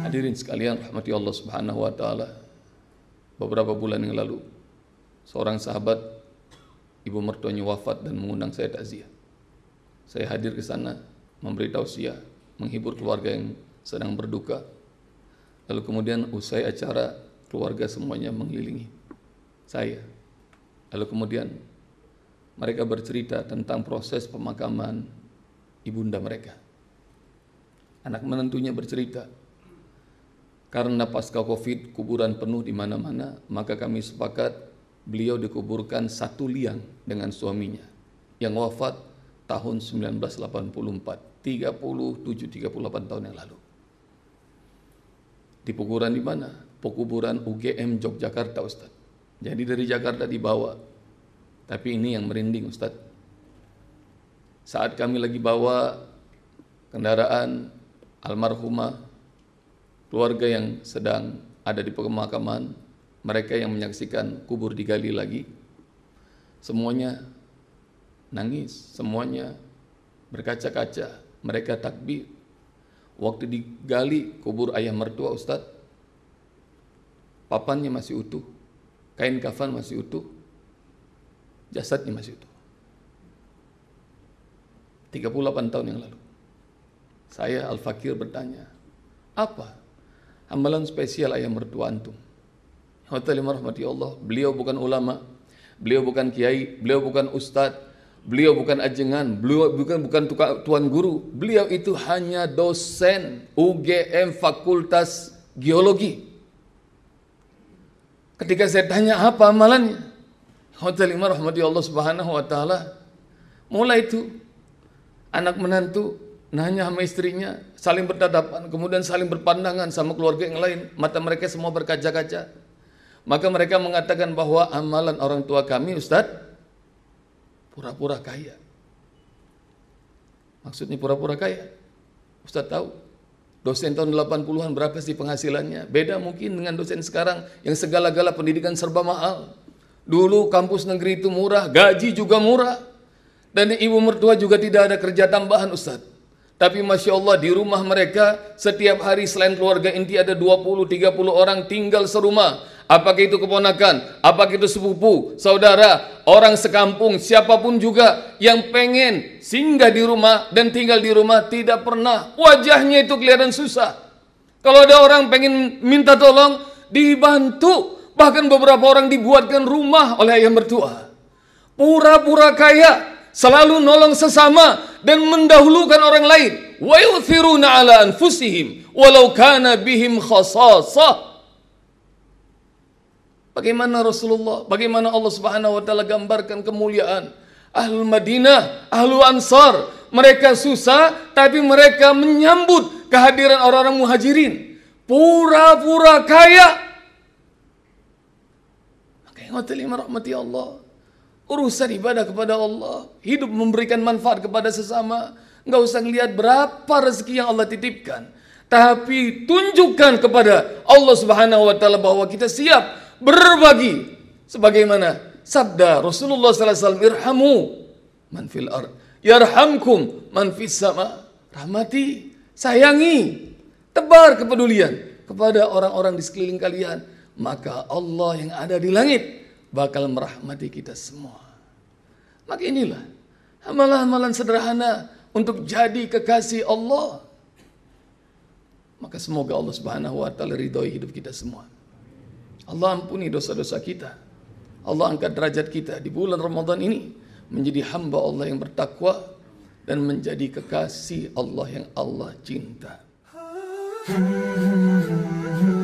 Hadirin sekalian rahmati Allah Subhanahu wa taala. Beberapa bulan yang lalu seorang sahabat ibu mertuanya wafat dan mengundang saya takziah. Saya hadir ke sana memberi tausiah, menghibur keluarga yang sedang berduka. Lalu kemudian usai acara keluarga semuanya mengelilingi saya. Lalu kemudian mereka bercerita tentang proses pemakaman ibunda mereka. Anak menantunya bercerita, karena pasca Covid kuburan penuh di mana-mana, maka kami sepakat beliau dikuburkan satu liang dengan suaminya yang wafat tahun 1984, 37 38 tahun yang lalu. Di pukuran di mana? Pekuburan UGM Yogyakarta, ustadz. Jadi dari Jakarta dibawa. Tapi ini yang merinding, ustadz saat kami lagi bawa kendaraan almarhumah keluarga yang sedang ada di pemakaman, mereka yang menyaksikan kubur digali lagi, semuanya nangis, semuanya berkaca-kaca, mereka takbir. Waktu digali kubur ayah mertua Ustadz, papannya masih utuh, kain kafan masih utuh, jasadnya masih utuh. 38 tahun yang lalu. Saya Al-Fakir bertanya, apa amalan spesial ayam mertua antum? Ya Hotel rahmati ya Allah, beliau bukan ulama, beliau bukan kiai, beliau bukan ustadz, beliau bukan ajengan, beliau bukan bukan tuan guru, beliau itu hanya dosen UGM Fakultas Geologi. Ketika saya tanya apa amalannya, ya Hotel rahmati Allah Subhanahu wa taala, mulai itu anak menantu nanya sama istrinya, saling bertatapan, kemudian saling berpandangan sama keluarga yang lain, mata mereka semua berkaca-kaca. Maka mereka mengatakan bahwa amalan orang tua kami, Ustadz, pura-pura kaya. Maksudnya pura-pura kaya. Ustadz tahu, dosen tahun 80-an berapa sih penghasilannya? Beda mungkin dengan dosen sekarang yang segala-gala pendidikan serba mahal. Dulu kampus negeri itu murah, gaji juga murah. Dan ibu mertua juga tidak ada kerja tambahan Ustaz. Tapi Masya Allah di rumah mereka setiap hari selain keluarga inti ada 20-30 orang tinggal serumah. Apakah itu keponakan, apakah itu sepupu, saudara, orang sekampung, siapapun juga yang pengen singgah di rumah dan tinggal di rumah tidak pernah. Wajahnya itu kelihatan susah. Kalau ada orang pengen minta tolong, dibantu. Bahkan beberapa orang dibuatkan rumah oleh ayah mertua. Pura-pura kaya, selalu nolong sesama dan mendahulukan orang lain. Wa yuthiruna ala anfusihim walau kana bihim khasasah. Bagaimana Rasulullah, bagaimana Allah Subhanahu wa taala gambarkan kemuliaan Ahlul Madinah, Ahlul Ansar, mereka susah tapi mereka menyambut kehadiran orang-orang Muhajirin. Pura-pura kaya. Maka ingatlah rahmati Allah. Urusan ibadah kepada Allah, hidup memberikan manfaat kepada sesama, nggak usah ngelihat berapa rezeki yang Allah titipkan. Tapi tunjukkan kepada Allah Subhanahu wa taala bahwa kita siap berbagi sebagaimana sabda Rasulullah sallallahu alaihi wasallam irhamu man fil ard yarhamkum man fis sama rahmati sayangi tebar kepedulian kepada orang-orang di sekeliling kalian maka Allah yang ada di langit bakal merahmati kita semua. Maka inilah amalan-amalan sederhana untuk jadi kekasih Allah. Maka semoga Allah Subhanahu wa taala ridhoi hidup kita semua. Allah ampuni dosa-dosa kita. Allah angkat derajat kita di bulan Ramadan ini menjadi hamba Allah yang bertakwa dan menjadi kekasih Allah yang Allah cinta.